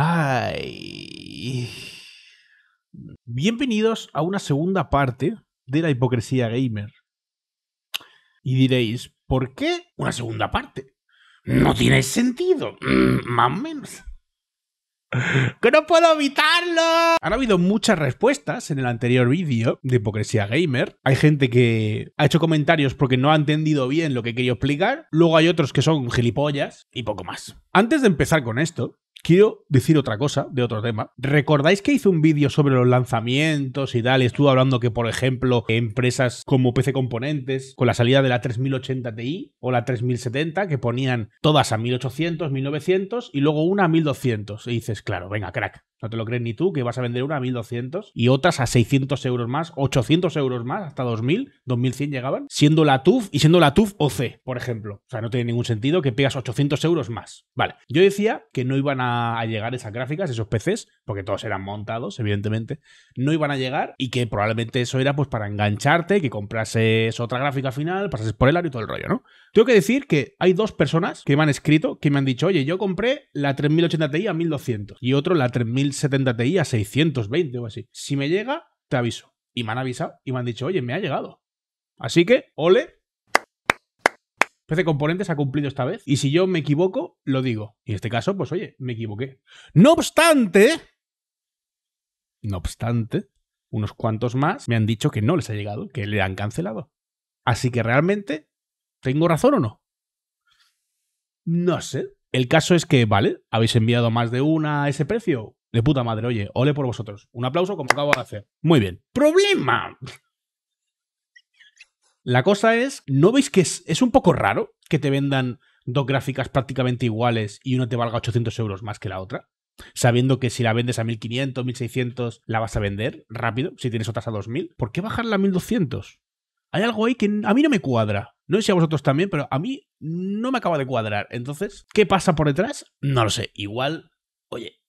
Ay. Bienvenidos a una segunda parte de la hipocresía gamer. Y diréis, ¿por qué una segunda parte? No tiene sentido, mm, más o menos. ¡Que no puedo evitarlo! Han habido muchas respuestas en el anterior vídeo de Hipocresía Gamer. Hay gente que ha hecho comentarios porque no ha entendido bien lo que quería explicar. Luego hay otros que son gilipollas y poco más. Antes de empezar con esto, quiero decir otra cosa de otro tema. ¿Recordáis que hice un vídeo sobre los lanzamientos y tal? estuve hablando que, por ejemplo, empresas como PC Componentes, con la salida de la 3080 Ti o la 3070, que ponían todas a 1800, 1900 y luego una a 1200. Y dices, claro, venga, crack, no te lo crees ni tú, que vas a vender una a 1200 y otras a 600 euros más, 800 euros más, hasta 2000, 2100 llegaban, siendo la TUF y siendo la TUF OC, por ejemplo. O sea, no tiene ningún sentido que pegas 800 euros más. Vale, yo decía que no iban a llegar esas gráficas, esos PCs, porque todos eran montados, evidentemente, no iban a llegar y que probablemente eso era pues para engancharte, que comprases otra gráfica final, pasases por el área y todo el rollo, ¿no? Tengo que decir que hay dos personas que me han escrito que me han dicho, oye, yo compré la 3080 Ti a 1200 y otro la 3070 Ti a 620 o así. Si me llega, te aviso. Y me han avisado y me han dicho, oye, me ha llegado. Así que, ole. PC Componentes ha cumplido esta vez. Y si yo me equivoco, lo digo. Y en este caso, pues oye, me equivoqué. No obstante, no obstante, unos cuantos más me han dicho que no les ha llegado, que le han cancelado. Así que realmente ¿Tengo razón o no? No sé. El caso es que, vale, habéis enviado más de una a ese precio. De puta madre, oye, ole por vosotros. Un aplauso como acabo de hacer. Muy bien. ¡Problema! La cosa es, ¿no veis que es, es un poco raro que te vendan dos gráficas prácticamente iguales y una te valga 800 euros más que la otra? sabiendo que si la vendes a 1500, 1600, la vas a vender rápido, si tienes otras a 2000. ¿Por qué bajarla a 1200? Hay algo ahí que a mí no me cuadra. No sé si a vosotros también, pero a mí no me acaba de cuadrar. Entonces, ¿qué pasa por detrás? No lo sé. Igual, oye,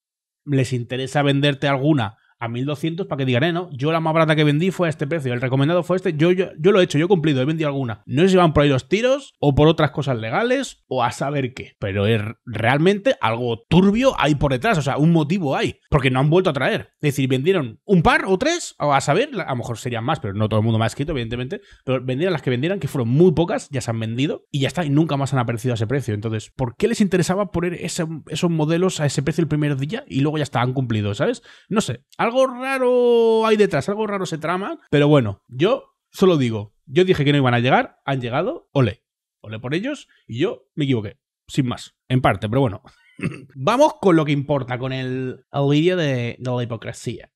les interesa venderte alguna a 1200 para que digan, eh, no, yo la más barata que vendí fue a este precio, el recomendado fue este, yo, yo, yo lo he hecho, yo he cumplido, he vendido alguna. No sé si van por ahí los tiros o por otras cosas legales o a saber qué, pero es realmente algo turbio ahí por detrás, o sea, un motivo hay, porque no han vuelto a traer. Es decir, vendieron un par o tres, o a saber, a lo mejor serían más, pero no todo el mundo me ha escrito, evidentemente, pero vendieron las que vendieran, que fueron muy pocas, ya se han vendido y ya está, y nunca más han aparecido a ese precio. Entonces, ¿por qué les interesaba poner esos modelos a ese precio el primer día y luego ya está, han cumplido, ¿sabes? No sé, algo raro hay detrás, algo raro se trama. Pero bueno, yo solo digo, yo dije que no iban a llegar, han llegado, ole. Ole por ellos y yo me equivoqué. Sin más, en parte, pero bueno. Vamos con lo que importa, con el, vídeo de, de la hipocresía.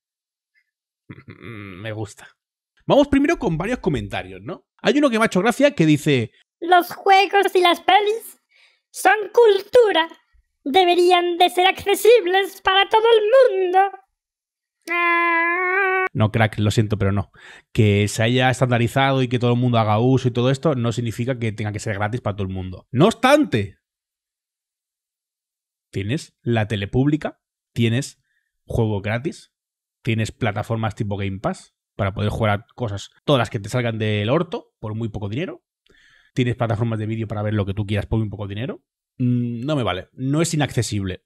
me gusta. Vamos primero con varios comentarios, ¿no? Hay uno que me ha hecho gracia que dice... Los juegos y las pelis son cultura. Deberían de ser accesibles para todo el mundo. No, crack, lo siento, pero no. Que se haya estandarizado y que todo el mundo haga uso y todo esto no significa que tenga que ser gratis para todo el mundo. No obstante, tienes la tele pública, tienes juego gratis, tienes plataformas tipo Game Pass para poder jugar cosas, todas las que te salgan del orto por muy poco dinero. Tienes plataformas de vídeo para ver lo que tú quieras por muy poco dinero. Mm, no me vale, no es inaccesible.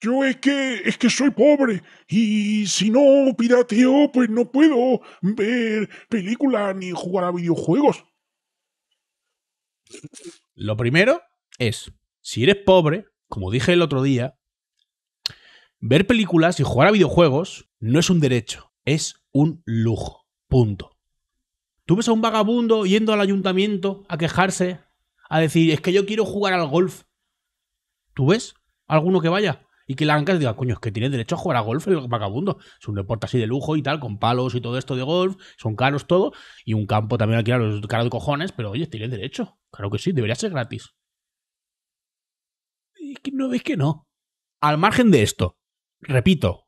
Yo es que, soy pobre y si no pirateo, pues no puedo ver películas ni jugar a videojuegos. Lo primero es, si eres pobre, como dije el otro día, ver películas y jugar a videojuegos no es un derecho, es un lujo. Punto. Tú ves a un vagabundo yendo al ayuntamiento a quejarse, a decir, es que yo quiero jugar al golf. ¿Tú ves alguno que vaya? y que Lancas diga, coño, es que tienes derecho a jugar a golf el vagabundo. Es un deporte así de lujo y tal, con palos y todo esto de golf, son caros todo, y un campo también alquilado es caro de cojones, pero oye, tiene derecho. Claro que sí, debería ser gratis. Y que no veis que no. Al margen de esto, repito,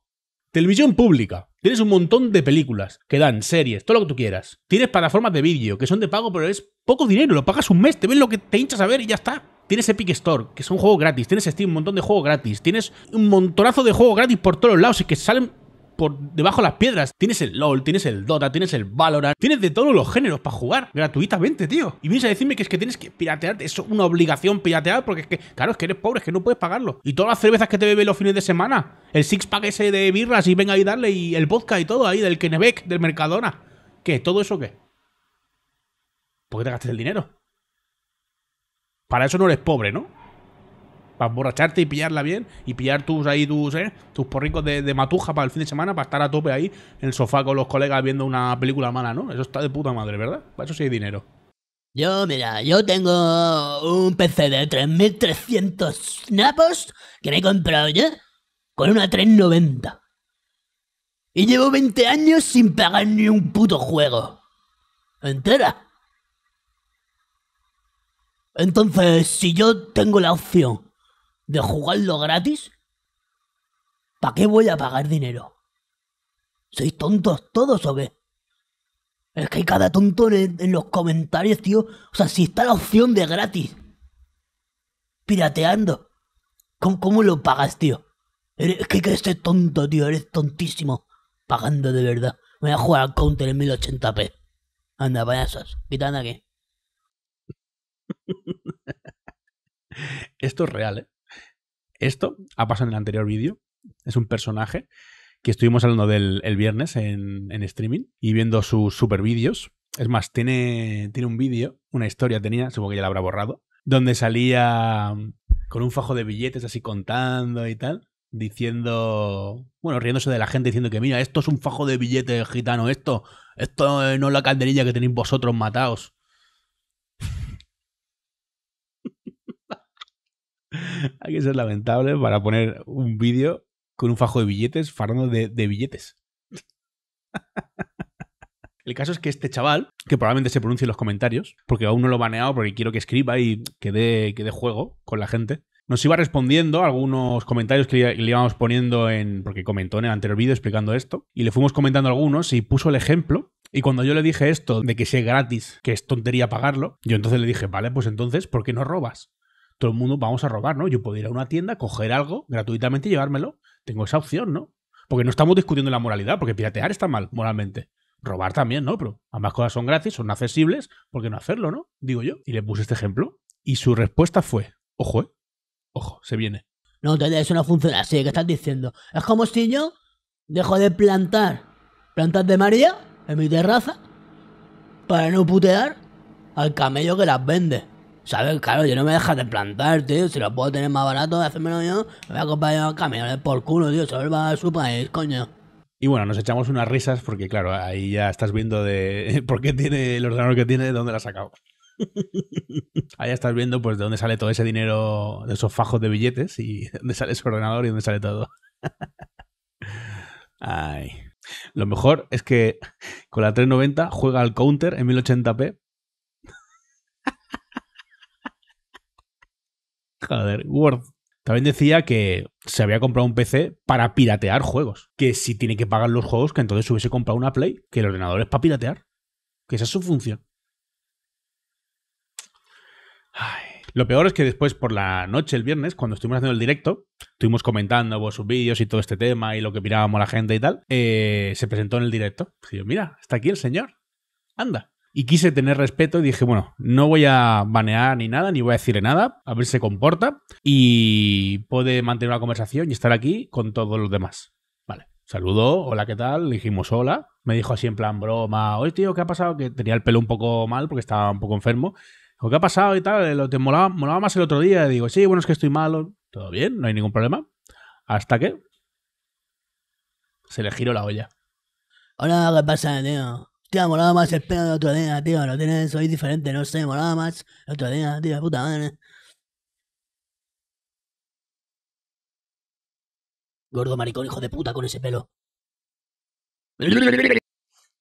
televisión pública. Tienes un montón de películas que dan series, todo lo que tú quieras. Tienes plataformas de vídeo que son de pago, pero es poco dinero, lo pagas un mes, te ves lo que te hinchas a ver y ya está tienes Epic Store, que son juegos gratis, tienes Steam, un montón de juegos gratis, tienes un montonazo de juegos gratis por todos lados y que salen por debajo de las piedras. Tienes el LOL, tienes el Dota, tienes el Valorant, tienes de todos los géneros para jugar gratuitamente, tío. Y vienes a decirme que es que tienes que piratear, es una obligación piratear porque es que, claro, es que eres pobre, es que no puedes pagarlo. Y todas las cervezas que te bebes los fines de semana, el six pack ese de birras y venga ahí darle y el vodka y todo ahí del Kennebec, del Mercadona. ¿Qué? ¿Todo eso qué? ¿Por qué te gastas el dinero? Para eso no eres pobre, ¿no? Para emborracharte y pillarla bien y pillar tus ahí tus, ¿eh? tus porricos de, matuja para el fin de semana, para estar a tope ahí en el sofá con los colegas viendo una película mala, ¿no? Eso está de puta madre, ¿verdad? Para eso sí hay dinero. Yo, mira, yo tengo un PC de 3300 napos que me he comprado yo con una 390. Y llevo 20 años sin pagar ni un puto juego. ¿Entera? Entonces, si yo tengo la opción de jugarlo gratis, ¿para qué voy a pagar dinero? ¿Sois tontos todos o qué? Es que hay cada tonto en, los comentarios, tío. O sea, si está la opción de gratis. Pirateando. ¿Cómo, lo pagas, tío? es que, que eres tonto, tío. Eres tontísimo. Pagando de verdad. Me voy a jugar al counter en 1080p. Anda, payasos. Quitan aquí. Esto es real, ¿eh? Esto ha pasado en el anterior vídeo. Es un personaje que estuvimos hablando del el viernes en, streaming y viendo sus super vídeos. Es más, tiene, tiene un vídeo, una historia tenía, supongo que ya la habrá borrado, donde salía mm, con un fajo de billetes así contando y tal, diciendo, bueno, riéndose de la gente diciendo que mira, esto es un fajo de billetes gitano, esto, esto no es la calderilla que tenéis vosotros mataos Hay que ser lamentable para poner un vídeo con un fajo de billetes, farando de, billetes. El caso es que este chaval, que probablemente se pronuncie en los comentarios, porque aún no lo he baneado porque quiero que escriba y que dé, que juego con la gente, nos iba respondiendo a algunos comentarios que le, le, íbamos poniendo en. porque comentó en el anterior vídeo explicando esto, y le fuimos comentando algunos y puso el ejemplo. Y cuando yo le dije esto de que sea gratis, que es tontería pagarlo, yo entonces le dije, vale, pues entonces, ¿por qué no robas? todo el mundo vamos a robar, ¿no? Yo puedo ir a una tienda, coger algo gratuitamente y llevármelo. Tengo esa opción, ¿no? Porque no estamos discutiendo la moralidad, porque piratear está mal moralmente. Robar también, ¿no? Pero ambas cosas son gratis, son accesibles, ¿por qué no hacerlo, no? Digo yo. Y le puse este ejemplo. Y su respuesta fue, ojo, eh, ojo, se viene. No, eso no funciona así, ¿qué estás diciendo? Es como si yo dejo de plantar plantas de María en mi terraza para no putear al camello que las vende. ¿Sabes? Claro, yo no me dejas de plantar, tío. Si lo puedo tener más barato, hacérmelo yo. Me voy a comprar camiones por culo, tío. se va a su país, coño. Y bueno, nos echamos unas risas porque, claro, ahí ya estás viendo de por qué tiene el ordenador que tiene, de dónde la ha sacado. Ahí estás viendo pues de dónde sale todo ese dinero de esos fajos de billetes y de dónde sale su ordenador y dónde sale todo. Lo mejor es que con la 390 juega al counter en 1080p Joder, Word. También decía que se había comprado un PC para piratear juegos. Que si tiene que pagar los juegos, que entonces hubiese comprado una Play, que el ordenador es para piratear. Que esa es su función. Lo peor es que después por la noche, el viernes, cuando estuvimos haciendo el directo, estuvimos comentando pues, sus vídeos y todo este tema y lo que mirábamos la gente y tal, eh, se presentó en el directo. Y mira, está aquí el señor. Anda y quise tener respeto y dije, bueno, no voy a banear ni nada, ni voy a decirle nada, a ver si se comporta y puede mantener la conversación y estar aquí con todos los demás. Vale, saludó, hola, ¿qué tal? Le dijimos hola, me dijo así en plan broma, oye tío, ¿qué ha pasado? Que tenía el pelo un poco mal porque estaba un poco enfermo. Dijo, ¿qué ha pasado y tal? ¿Te molaba, más el otro día? Le digo, sí, bueno, es que estoy malo, todo bien, no hay ningún problema. Hasta que se le giró la olla. Hola, ¿qué pasa, tío? Tío, molaba más el pelo de otro día, tío. No tienes, soy diferente, no sé, molaba más el otro día, tío, puta madre. Gordo maricón, hijo de puta, con ese pelo.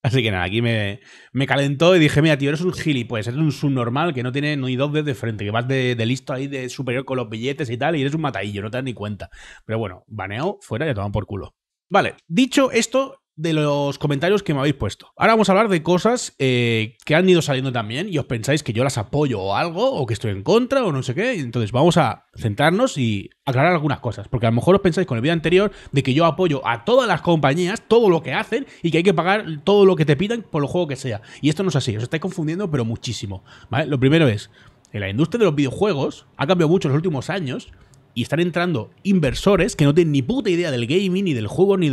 Así que nada, aquí me, me, calentó y dije, mira, tío, eres un gilipollas, eres un subnormal que no tiene ni dos dedos de frente, que vas de, listo ahí de superior con los billetes y tal, y eres un matadillo, no te das ni cuenta. Pero bueno, baneo, fuera y a por culo. Vale, dicho esto, de los comentarios que me habéis puesto. Ahora vamos a hablar de cosas eh, que han ido saliendo también y os pensáis que yo las apoyo o algo, o que estoy en contra, o no sé qué. Entonces vamos a centrarnos y aclarar algunas cosas, porque a lo mejor os pensáis con el vídeo anterior de que yo apoyo a todas las compañías, todo lo que hacen, y que hay que pagar todo lo que te pidan por lo juego que sea. Y esto no es así, os estáis confundiendo, pero muchísimo. ¿vale? Lo primero es, en la industria de los videojuegos ha cambiado mucho en los últimos años y están entrando inversores que no tienen ni puta idea del gaming, ni del juego, ni,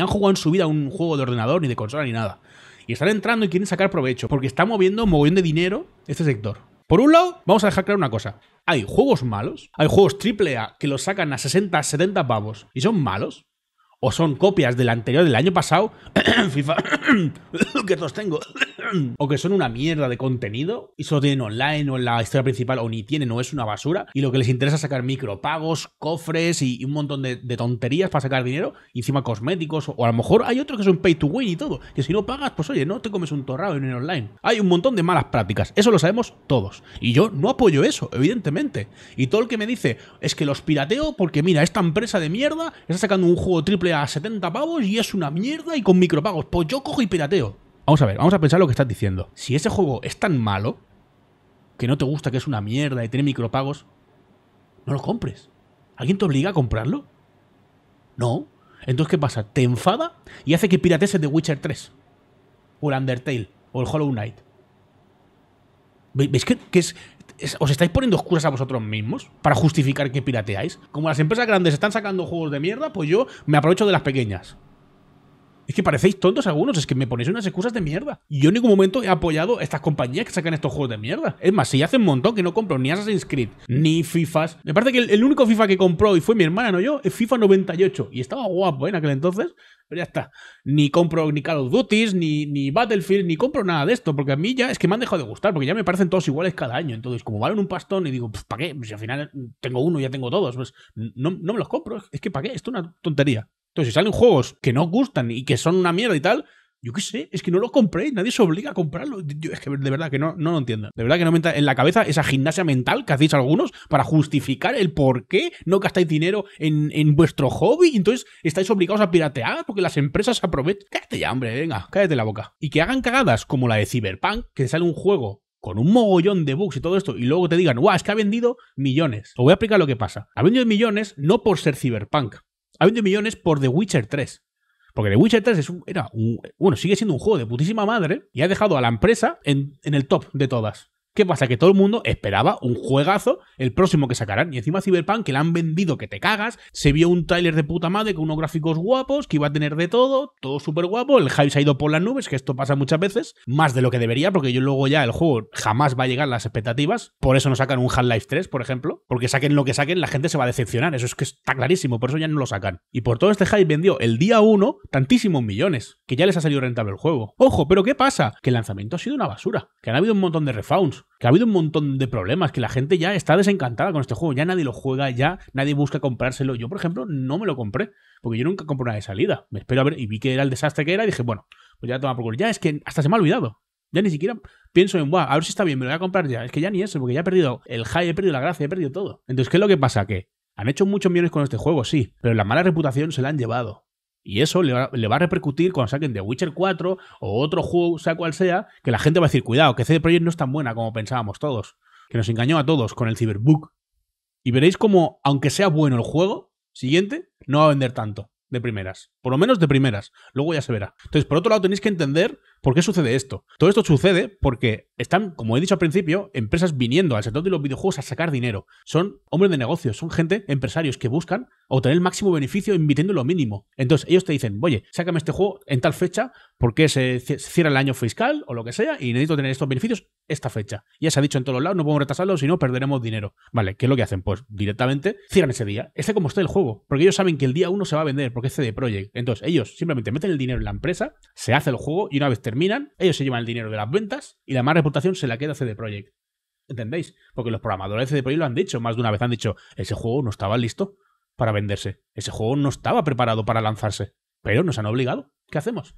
han jugado en su vida un juego de ordenador, ni de consola, ni nada. Y están entrando y quieren sacar provecho, porque está moviendo un de dinero este sector. Por un lado, vamos a dejar claro una cosa. Hay juegos malos, hay juegos A que los sacan a 60, 70 pavos y son malos, o son copias del anterior del año pasado, FIFA, que todos tengo, o que son una mierda de contenido y solo tienen online o en la historia principal o ni tienen o es una basura y lo que les interesa es sacar micropagos, cofres y, un montón de, tonterías para sacar dinero, y encima cosméticos o, o a lo mejor hay otros que son pay to win y todo, que si no pagas, pues oye, no te comes un torrado en el online. Hay un montón de malas prácticas, eso lo sabemos todos y yo no apoyo eso, evidentemente. Y todo el que me dice es que los pirateo porque mira, esta empresa de mierda está sacando un juego triple a 70 pavos y es una mierda y con micropagos. Pues yo cojo y pirateo. Vamos a ver, vamos a pensar lo que estás diciendo. Si ese juego es tan malo, que no te gusta, que es una mierda y tiene micropagos, no lo compres. ¿Alguien te obliga a comprarlo? No. Entonces, ¿qué pasa? Te enfada y hace que piratees The Witcher 3. O el Undertale. O el Hollow Knight. ¿Veis que, que es, ¿Os estáis poniendo oscuras a vosotros mismos para justificar que pirateáis? Como las empresas grandes están sacando juegos de mierda, pues yo me aprovecho de las pequeñas. Es que parecéis tontos algunos, es que me ponéis unas excusas de mierda. Yo en ningún momento he apoyado a estas compañías que sacan estos juegos de mierda. Es más, si hace un montón que no compro ni Assassin's Creed, ni FIFAs. Me parece que el, único FIFA que compró y fue mi hermana, no yo, es FIFA 98. Y estaba guapo en aquel entonces. Pero ya está. Ni compro ni Call of Duty, ni, ni, Battlefield, ni compro nada de esto. Porque a mí ya es que me han dejado de gustar. Porque ya me parecen todos iguales cada año. Entonces, como valen un pastón y digo, pues, ¿para qué? Si al final tengo uno y ya tengo todos. Pues no, no me los compro. Es que ¿para qué? Esto es una tontería. Entonces, si salen juegos que no gustan y que son una mierda y tal, yo qué sé, es que no lo compréis, nadie se obliga a comprarlo. es que de verdad que no, no lo entiendo. De verdad que no me entra en la cabeza esa gimnasia mental que hacéis algunos para justificar el por qué no gastáis dinero en, vuestro hobby y entonces estáis obligados a piratear porque las empresas aprovechan. Cállate ya, hombre, venga, cállate la boca. Y que hagan cagadas como la de Cyberpunk, que sale un juego con un mogollón de bugs y todo esto, y luego te digan, guau, es que ha vendido millones. Os voy a explicar lo que pasa. Ha vendido millones no por ser Cyberpunk, ha 20 millones por The Witcher 3. Porque The Witcher 3 es un, era bueno, sigue siendo un juego de putísima madre y ha dejado a la empresa en, en el top de todas. ¿Qué pasa? Que todo el mundo esperaba un juegazo, el próximo que sacarán. Y encima Cyberpunk, que la han vendido que te cagas, se vio un tráiler de puta madre con unos gráficos guapos, que iba a tener de todo, todo súper guapo, el hype se ha ido por las nubes, que esto pasa muchas veces, más de lo que debería, porque yo luego ya el juego jamás va a llegar a las expectativas, por eso no sacan un Half-Life 3, por ejemplo, porque saquen lo que saquen, la gente se va a decepcionar, eso es que está clarísimo, por eso ya no lo sacan. Y por todo este hype vendió el día 1 tantísimos millones, que ya les ha salido rentable el juego. Ojo, pero ¿qué pasa? Que el lanzamiento ha sido una basura, que han habido un montón de refunds que ha habido un montón de problemas, que la gente ya está desencantada con este juego, ya nadie lo juega, ya nadie busca comprárselo. Yo, por ejemplo, no me lo compré, porque yo nunca compro una de salida. Me espero a ver, y vi que era el desastre que era, y dije, bueno, pues ya toma por culo. Ya es que hasta se me ha olvidado. Ya ni siquiera pienso en, Buah, a ver si está bien, me lo voy a comprar ya. Es que ya ni eso, porque ya he perdido el high, he perdido la gracia, he perdido todo. Entonces, ¿qué es lo que pasa? Que han hecho muchos millones con este juego, sí, pero la mala reputación se la han llevado. Y eso le va, a repercutir cuando saquen The Witcher 4 o otro juego, sea cual sea, que la gente va a decir, cuidado, que CD Projekt no es tan buena como pensábamos todos, que nos engañó a todos con el Cyberbook. Y veréis como, aunque sea bueno el juego, siguiente, no va a vender tanto de primeras. Por lo menos de primeras. Luego ya se verá. Entonces, por otro lado, tenéis que entender ¿Por qué sucede esto? Todo esto sucede porque están, como he dicho al principio, empresas viniendo al sector de los videojuegos a sacar dinero. Son hombres de negocios, son gente, empresarios que buscan obtener el máximo beneficio invirtiendo lo mínimo. Entonces ellos te dicen, oye, sácame este juego en tal fecha porque se cierra el año fiscal o lo que sea y necesito tener estos beneficios esta fecha. Ya se ha dicho en todos lados, no podemos retrasarlo, si no perderemos dinero. Vale, ¿qué es lo que hacen? Pues directamente cierran ese día. Este como está el juego, porque ellos saben que el día uno se va a vender porque es CD project. Entonces ellos simplemente meten el dinero en la empresa, se hace el juego y una vez terminan, ellos se llevan el dinero de las ventas y la mala reputación se la queda CD Projekt. ¿Entendéis? Porque los programadores de CD Projekt lo han dicho más de una vez, han dicho, ese juego no estaba listo para venderse, ese juego no estaba preparado para lanzarse, pero nos han obligado. ¿Qué hacemos?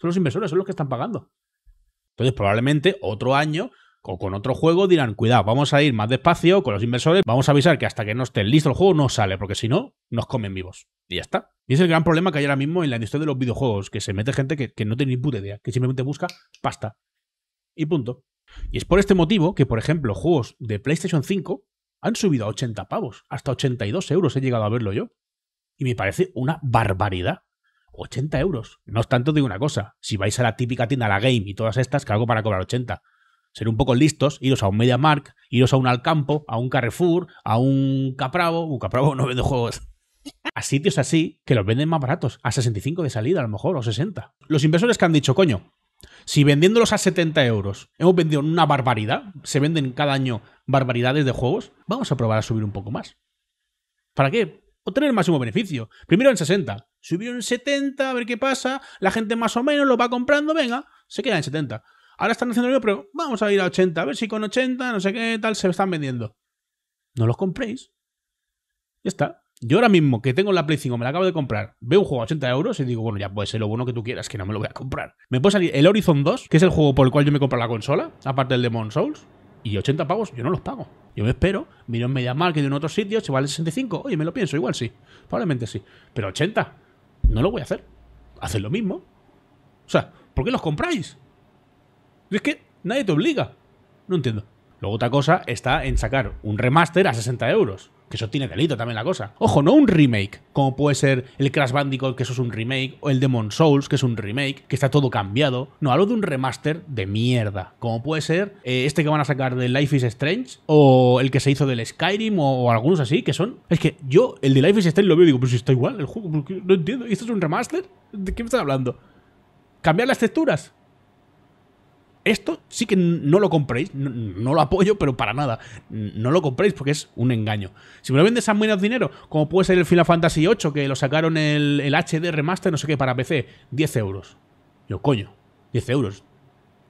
Son los inversores, son los que están pagando. Entonces, probablemente otro año o con otro juego dirán, cuidado, vamos a ir más despacio con los inversores, vamos a avisar que hasta que no esté listo el juego no sale, porque si no, nos comen vivos. Y ya está. Y es el gran problema que hay ahora mismo en la industria de los videojuegos, que se mete gente que, no tiene ni puta idea, que simplemente busca pasta. Y punto. Y es por este motivo que, por ejemplo, juegos de PlayStation 5 han subido a 80 pavos, hasta 82 euros he llegado a verlo yo. Y me parece una barbaridad. 80 euros. No es tanto de una cosa, si vais a la típica tienda, la Game y todas estas, que hago para cobrar 80 ser un poco listos, iros a un MediaMark, iros a un Alcampo, a un Carrefour, a un Capravo, un uh, Capravo no vende juegos, a sitios así que los venden más baratos, a 65 de salida a lo mejor, o 60. Los inversores que han dicho, coño, si vendiéndolos a 70 euros hemos vendido una barbaridad, se venden cada año barbaridades de juegos, vamos a probar a subir un poco más. ¿Para qué? Obtener el máximo beneficio. Primero en 60, subir en 70, a ver qué pasa, la gente más o menos lo va comprando, venga, se queda en 70. Ahora están haciendo el pero vamos a ir a 80, a ver si con 80, no sé qué tal, se están vendiendo. No los compréis. Ya está. Yo ahora mismo que tengo la Play 5, me la acabo de comprar, veo un juego a 80 euros y digo, bueno, ya puede ser lo bueno que tú quieras, que no me lo voy a comprar. Me puede salir el Horizon 2, que es el juego por el cual yo me compro la consola, aparte del Demon Souls, y 80 pavos yo no los pago. Yo me espero, miro en MediaMarket y en otros sitios, se vale 65. Oye, me lo pienso, igual sí. Probablemente sí. Pero 80, no lo voy a hacer. Haced lo mismo. O sea, ¿por qué los compráis? Es que nadie te obliga. No entiendo. Luego otra cosa está en sacar un remaster a 60 euros. Que eso tiene delito también la cosa. Ojo, no un remake, como puede ser el Crash Bandicoot, que eso es un remake, o el Demon Souls, que es un remake, que está todo cambiado. No, hablo de un remaster de mierda, como puede ser eh, este que van a sacar de Life is Strange, o el que se hizo del Skyrim, o, algunos así, que son... Es que yo, el de Life is Strange lo veo y digo, pero si está igual el juego, no entiendo, ¿esto es un remaster? ¿De qué me estás hablando? ¿Cambiar las texturas? Esto sí que no lo compréis, no, lo apoyo, pero para nada. No lo compréis porque es un engaño. Si me lo vendes a menos dinero, como puede ser el Final Fantasy VIII, que lo sacaron el, el HD remaster, no sé qué, para PC, 10 euros. Yo, coño, 10 euros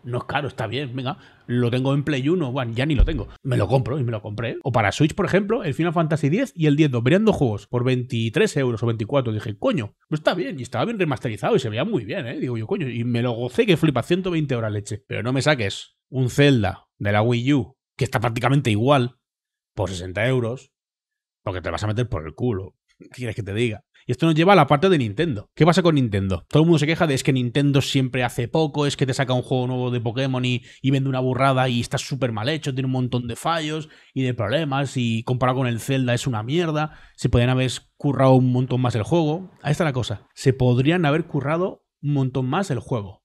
no es caro, está bien, venga, lo tengo en Play 1, bueno, ya ni lo tengo, me lo compro y me lo compré. O para Switch, por ejemplo, el Final Fantasy X y el 10 2 dos juegos por 23 euros o 24, dije, coño, pues está bien, y estaba bien remasterizado y se veía muy bien, ¿eh? Digo yo, coño, y me lo gocé que flipa 120 horas leche, pero no me saques un Zelda de la Wii U, que está prácticamente igual, por 60 euros, porque te vas a meter por el culo quieres que te diga? Y esto nos lleva a la parte de Nintendo. ¿Qué pasa con Nintendo? Todo el mundo se queja de es que Nintendo siempre hace poco, es que te saca un juego nuevo de Pokémon y, vende una burrada y está súper mal hecho, tiene un montón de fallos y de problemas y comparado con el Zelda es una mierda. Se podrían haber currado un montón más el juego. Ahí está la cosa. Se podrían haber currado un montón más el juego.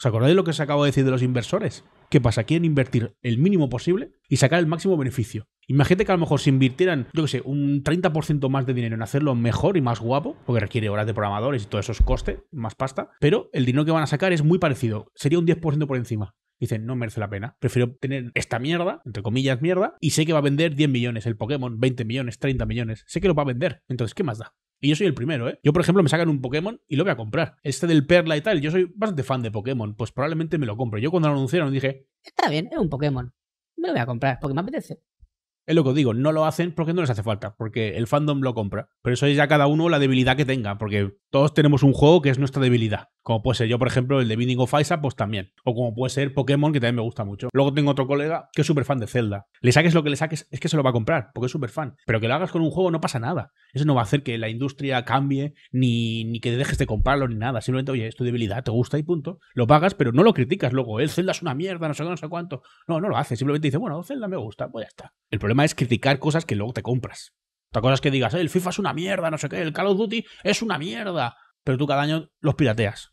¿Os acordáis de lo que se acabo de decir de los inversores? ¿Qué pasa? Quieren invertir el mínimo posible y sacar el máximo beneficio. Imagínate que a lo mejor se invirtieran, yo que sé, un 30% más de dinero en hacerlo mejor y más guapo, porque requiere horas de programadores y todo eso es coste, más pasta, pero el dinero que van a sacar es muy parecido, sería un 10% por encima. Dicen, no merece la pena. Prefiero tener esta mierda, entre comillas mierda, y sé que va a vender 10 millones el Pokémon, 20 millones, 30 millones. Sé que lo va a vender. Entonces, ¿qué más da? Y yo soy el primero, ¿eh? Yo, por ejemplo, me sacan un Pokémon y lo voy a comprar. Este del Perla y tal, yo soy bastante fan de Pokémon, pues probablemente me lo compro. Yo cuando lo anunciaron dije... Está bien, es un Pokémon. Me lo voy a comprar porque me apetece. Es lo que os digo, no lo hacen porque no les hace falta, porque el fandom lo compra. Pero eso es ya cada uno la debilidad que tenga, porque todos tenemos un juego que es nuestra debilidad. Como puede ser yo, por ejemplo, el de Binding of Isaac, pues también. O como puede ser Pokémon, que también me gusta mucho. Luego tengo otro colega que es súper fan de Zelda. Le saques lo que le saques, es que se lo va a comprar, porque es súper fan. Pero que lo hagas con un juego no pasa nada. Eso no va a hacer que la industria cambie, ni, ni que dejes de comprarlo, ni nada. Simplemente, oye, es tu debilidad, te gusta y punto. Lo pagas, pero no lo criticas luego. El Zelda es una mierda, no sé no sé cuánto. No, no lo hace Simplemente dice bueno, Zelda me gusta, pues ya está. El problema es criticar cosas que luego te compras. Otra cosa es que digas, eh, el FIFA es una mierda, no sé qué, el Call of Duty es una mierda. Pero tú cada año los pirateas.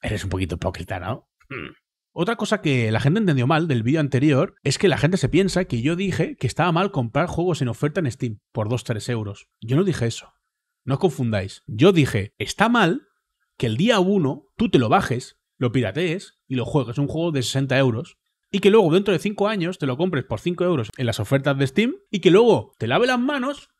Eres un poquito hipócrita, ¿no? Hmm. Otra cosa que la gente entendió mal del vídeo anterior es que la gente se piensa que yo dije que estaba mal comprar juegos en oferta en Steam por 2-3 euros. Yo no dije eso. No os confundáis. Yo dije, está mal que el día 1 tú te lo bajes, lo piratees y lo juegues. Un juego de 60 euros y que luego dentro de 5 años te lo compres por 5 euros en las ofertas de Steam y que luego te lave las manos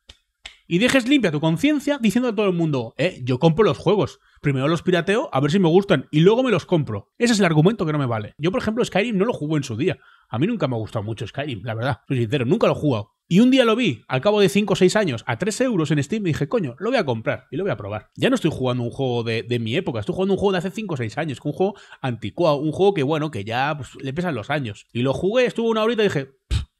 y dejes limpia tu conciencia diciendo a todo el mundo, eh, yo compro los juegos primero los pirateo, a ver si me gustan, y luego me los compro. Ese es el argumento que no me vale. Yo, por ejemplo, Skyrim no lo jugué en su día. A mí nunca me ha gustado mucho Skyrim, la verdad. Soy sincero, nunca lo he jugado. Y un día lo vi, al cabo de 5 o 6 años, a 3 euros en Steam, y dije, coño, lo voy a comprar y lo voy a probar. Ya no estoy jugando un juego de, mi época, estoy jugando un juego de hace 5 o 6 años, un juego anticuado, un juego que, bueno, que ya pues, le pesan los años. Y lo jugué, estuvo una horita y dije,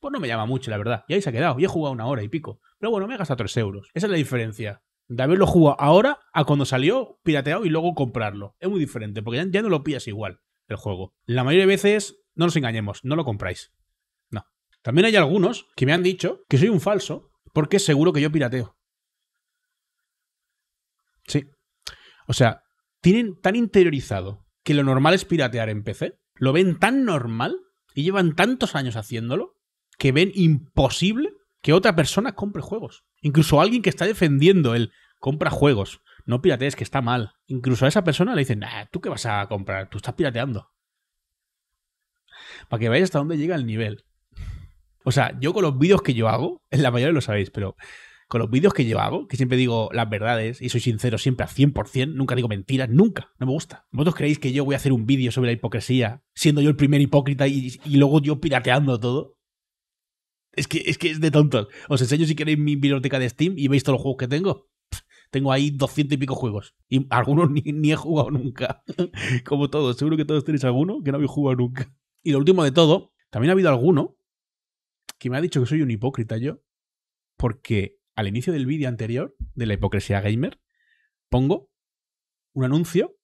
pues no me llama mucho, la verdad. Y ahí se ha quedado, y he jugado una hora y pico. Pero bueno, me he gastado 3 euros. Esa es la diferencia de haberlo jugado ahora a cuando salió pirateado y luego comprarlo. Es muy diferente, porque ya, no lo pillas igual el juego. La mayoría de veces, no nos engañemos, no lo compráis. No. También hay algunos que me han dicho que soy un falso porque seguro que yo pirateo. Sí. O sea, tienen tan interiorizado que lo normal es piratear en PC, lo ven tan normal y llevan tantos años haciéndolo que ven imposible que otra persona compre juegos. Incluso alguien que está defendiendo el compra juegos, no piratees, que está mal. Incluso a esa persona le dicen, ¿tú qué vas a comprar? Tú estás pirateando. Para que veáis hasta dónde llega el nivel. O sea, yo con los vídeos que yo hago, en la mayoría lo sabéis, pero con los vídeos que yo hago, que siempre digo las verdades y soy sincero siempre al 100%, nunca digo mentiras, nunca, no me gusta. ¿Vosotros creéis que yo voy a hacer un vídeo sobre la hipocresía, siendo yo el primer hipócrita y, luego yo pirateando todo? Es que, es que es de tontos. Os enseño si queréis mi biblioteca de Steam y veis todos los juegos que tengo. Tengo ahí 200 y pico juegos. Y algunos ni, he jugado nunca. Como todos. Seguro que todos tenéis alguno que no habéis jugado nunca. Y lo último de todo, también ha habido alguno que me ha dicho que soy un hipócrita yo. Porque al inicio del vídeo anterior de la hipocresía gamer, pongo un anuncio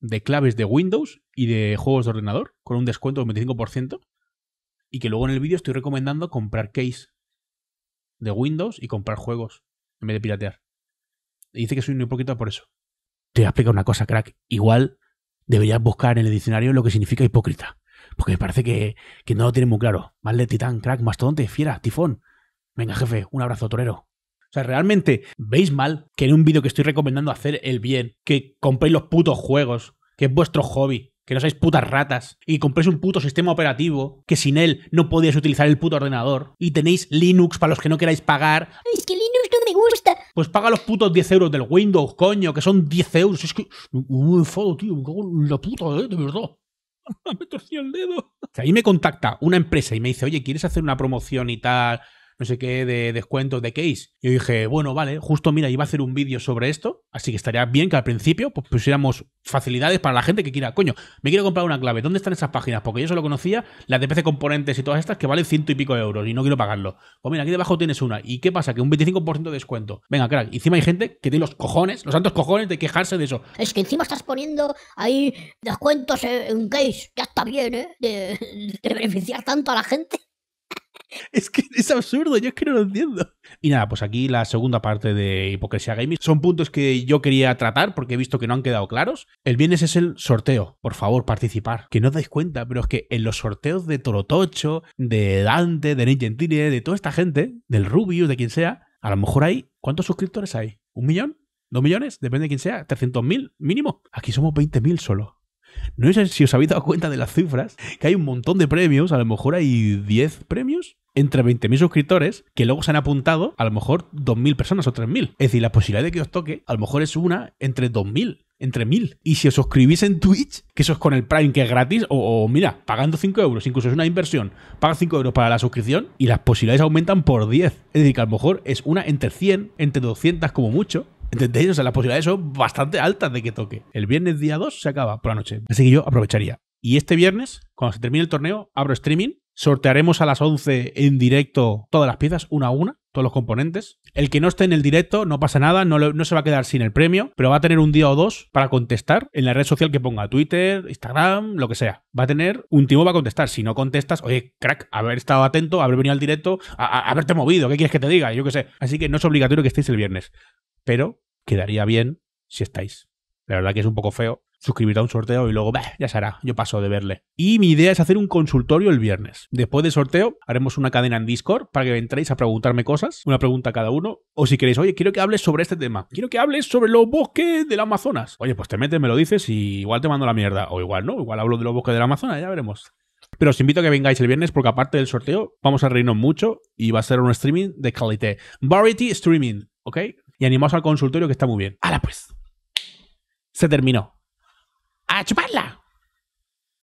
de claves de Windows y de juegos de ordenador con un descuento del 25% y que luego en el vídeo estoy recomendando comprar case de Windows y comprar juegos en vez de piratear. Y dice que soy un hipócrita por eso. Te voy a explicar una cosa, crack. Igual deberías buscar en el diccionario lo que significa hipócrita. Porque me parece que, no lo tiene muy claro. Más de titán, crack, mastodonte, fiera, tifón. Venga, jefe, un abrazo, torero. O sea, realmente veis mal que en un vídeo que estoy recomendando hacer el bien, que compréis los putos juegos, que es vuestro hobby, que no seáis putas ratas y compréis un puto sistema operativo que sin él no podíais utilizar el puto ordenador y tenéis Linux para los que no queráis pagar. es que Linux no me gusta. Pues paga los putos 10 euros del Windows, coño, que son 10 euros. Es que uh, me enfado, tío, me cago en la puta, eh, de verdad. me torcí el dedo. ahí me contacta una empresa y me dice, oye, ¿quieres hacer una promoción y tal? no sé qué, de descuentos de case. Yo dije, bueno, vale, justo mira, iba a hacer un vídeo sobre esto, así que estaría bien que al principio pues, pusiéramos facilidades para la gente que quiera, coño, me quiero comprar una clave, ¿dónde están esas páginas? Porque yo solo conocía las de PC Componentes y todas estas que valen ciento y pico de euros y no quiero pagarlo. Pues mira, aquí debajo tienes una. ¿Y qué pasa? Que un 25% de descuento. Venga, crack, encima hay gente que tiene los cojones, los santos cojones de quejarse de eso. Es que encima estás poniendo ahí descuentos en case, ya está bien, ¿eh? de beneficiar tanto a la gente. Es que es absurdo, yo es que no lo entiendo. Y nada, pues aquí la segunda parte de Hipocresía Gaming son puntos que yo quería tratar porque he visto que no han quedado claros. El viernes es el sorteo, por favor, participar. Que no os dais cuenta, pero es que en los sorteos de Torotocho, de Dante, de Nick de toda esta gente, del Rubius, de quien sea, a lo mejor hay. ¿Cuántos suscriptores hay? ¿Un millón? ¿Dos millones? Depende de quién sea. ¿300.000 mínimo? Aquí somos 20.000 solo. No sé si os habéis dado cuenta de las cifras, que hay un montón de premios, a lo mejor hay 10 premios, entre 20.000 suscriptores que luego se han apuntado a lo mejor 2.000 personas o 3.000. Es decir, la posibilidad de que os toque a lo mejor es una entre 2.000 entre mil. Y si os suscribís en Twitch, que eso es con el Prime que es gratis, o, mira, pagando 5 euros, incluso es una inversión, pagas 5 euros para la suscripción y las posibilidades aumentan por 10. Es decir, que a lo mejor es una entre 100, entre 200 como mucho. ¿Entendéis? O sea, las posibilidades son bastante altas de que toque. El viernes día 2 se acaba por la noche. Así que yo aprovecharía. Y este viernes, cuando se termine el torneo, abro streaming Sortearemos a las 11 en directo todas las piezas, una a una, todos los componentes. El que no esté en el directo, no pasa nada, no, se va a quedar sin el premio, pero va a tener un día o dos para contestar en la red social que ponga, Twitter, Instagram, lo que sea. Va a tener un tiempo para contestar. Si no contestas, oye, crack, haber estado atento, haber venido al directo, haberte movido, ¿qué quieres que te diga? Yo qué sé. Así que no es obligatorio que estéis el viernes, pero quedaría bien si estáis. La verdad que es un poco feo suscribirte a un sorteo y luego, ya será yo paso de verle. Y mi idea es hacer un consultorio el viernes. Después del sorteo, haremos una cadena en Discord para que entréis a preguntarme cosas, una pregunta cada uno. O si queréis, oye, quiero que hables sobre este tema, quiero que hables sobre los bosques del Amazonas. Oye, pues te metes, me lo dices y igual te mando la mierda. O igual no, igual hablo de los bosques del Amazonas, ya veremos. Pero os invito a que vengáis el viernes porque aparte del sorteo vamos a reírnos mucho y va a ser un streaming de calidad. Variety streaming, ¿ok? Y animaos al consultorio que está muy bien. ¡Hala pues! Se terminó a chuparla.